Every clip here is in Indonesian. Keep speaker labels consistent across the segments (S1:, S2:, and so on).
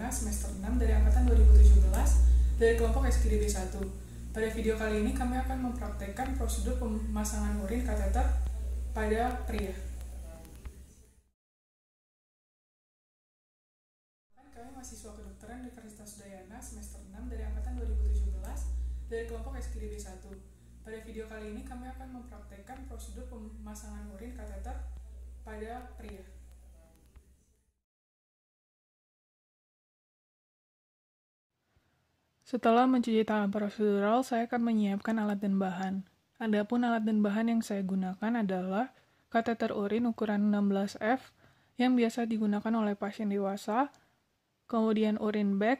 S1: Erna semester 6 dari angkatan 2017 dari kelompok SKDB 1. Pada video kali ini kami akan mempraktekkan prosedur pemasangan urin kateter pada pria. Kan kami mahasiswa kedokteran Universitas Dayana semester 6 dari angkatan 2017 dari kelompok SKDB 1. Pada video kali ini kami akan mempraktekkan prosedur pemasangan urin kateter pada pria. Setelah mencuci tangan prosedural, saya akan menyiapkan alat dan bahan. Adapun alat dan bahan yang saya gunakan adalah kateter urin ukuran 16F yang biasa digunakan oleh pasien dewasa, kemudian urin bag,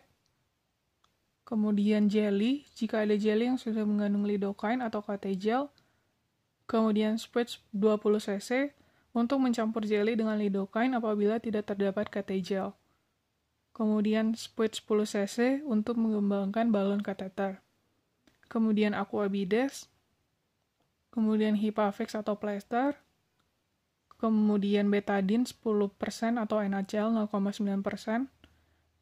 S1: kemudian jelly, jika ada jelly yang sudah mengandung lidokain atau katejel, kemudian spritz 20 cc untuk mencampur jelly dengan lidokain apabila tidak terdapat katejel kemudian split 10cc untuk mengembangkan balon kateter, kemudian Aquabides, kemudian Hipafix atau plester, kemudian betadine 10% atau NaCl 0,9%,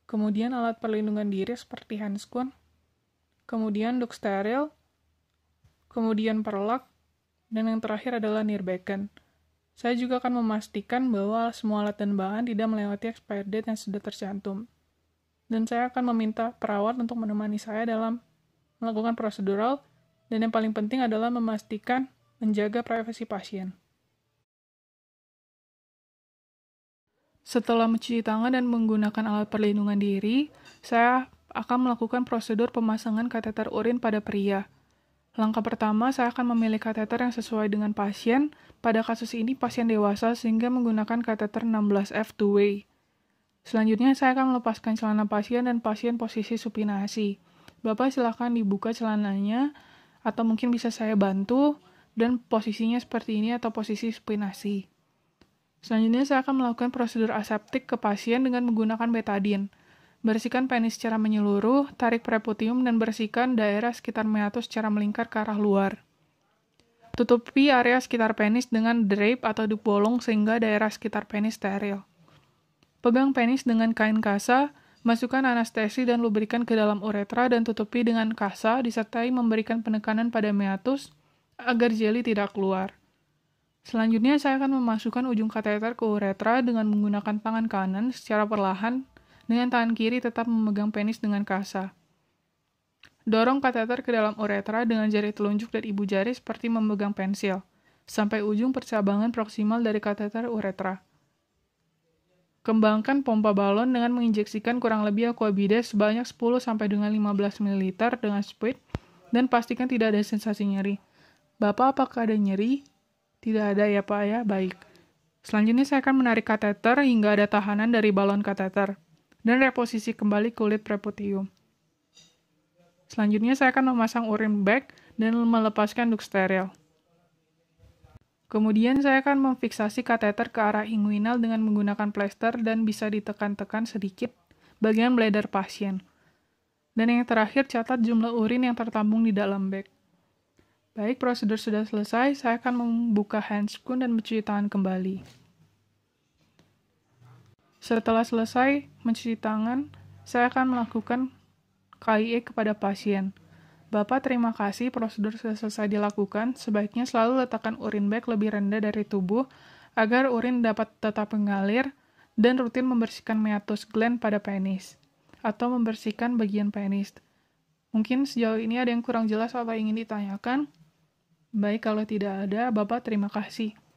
S1: kemudian alat perlindungan diri seperti handscoon, kemudian duk steril, kemudian perlak, dan yang terakhir adalah Nirbekan. Saya juga akan memastikan bahwa semua alat dan bahan tidak melewati expired date yang sudah tercantum. Dan saya akan meminta perawat untuk menemani saya dalam melakukan prosedural, dan yang paling penting adalah memastikan menjaga privasi pasien. Setelah mencuci tangan dan menggunakan alat perlindungan diri, saya akan melakukan prosedur pemasangan kateter urin pada pria. Langkah pertama, saya akan memilih kateter yang sesuai dengan pasien. Pada kasus ini, pasien dewasa sehingga menggunakan kateter 16F 2 way Selanjutnya, saya akan melepaskan celana pasien dan pasien posisi supinasi. Bapak silakan dibuka celananya atau mungkin bisa saya bantu dan posisinya seperti ini atau posisi supinasi. Selanjutnya, saya akan melakukan prosedur aseptik ke pasien dengan menggunakan betadine. Bersihkan penis secara menyeluruh, tarik preputium dan bersihkan daerah sekitar meatus secara melingkar ke arah luar. Tutupi area sekitar penis dengan drape atau duk bolong sehingga daerah sekitar penis steril. Pegang penis dengan kain kasa, masukkan anestesi dan lubrikan ke dalam uretra dan tutupi dengan kasa disertai memberikan penekanan pada meatus agar jeli tidak keluar. Selanjutnya saya akan memasukkan ujung kateter ke uretra dengan menggunakan tangan kanan secara perlahan dengan tangan kiri tetap memegang penis dengan kasar. Dorong kateter ke dalam uretra dengan jari telunjuk dan ibu jari seperti memegang pensil, sampai ujung percabangan proksimal dari kateter uretra. Kembangkan pompa balon dengan menginjeksikan kurang lebih aquabide sebanyak 10 sampai dengan 15 ml dengan speed dan pastikan tidak ada sensasi nyeri. Bapak apakah ada nyeri? Tidak ada ya Pak ya, baik. Selanjutnya saya akan menarik kateter hingga ada tahanan dari balon kateter dan reposisi kembali kulit prepotium. Selanjutnya saya akan memasang urin bag dan melepaskan duk steril. Kemudian saya akan memfiksasi kateter ke arah inguinal dengan menggunakan plester dan bisa ditekan-tekan sedikit bagian bladder pasien. Dan yang terakhir, catat jumlah urin yang tertambung di dalam bag. Baik, prosedur sudah selesai, saya akan membuka handscoon dan mencuci tangan kembali. Setelah selesai mencuci tangan, saya akan melakukan KIE kepada pasien. Bapak, terima kasih prosedur sudah selesai dilakukan. Sebaiknya selalu letakkan urin bag lebih rendah dari tubuh agar urin dapat tetap mengalir dan rutin membersihkan meatus gland pada penis atau membersihkan bagian penis. Mungkin sejauh ini ada yang kurang jelas atau ingin ditanyakan? Baik, kalau tidak ada, Bapak terima kasih.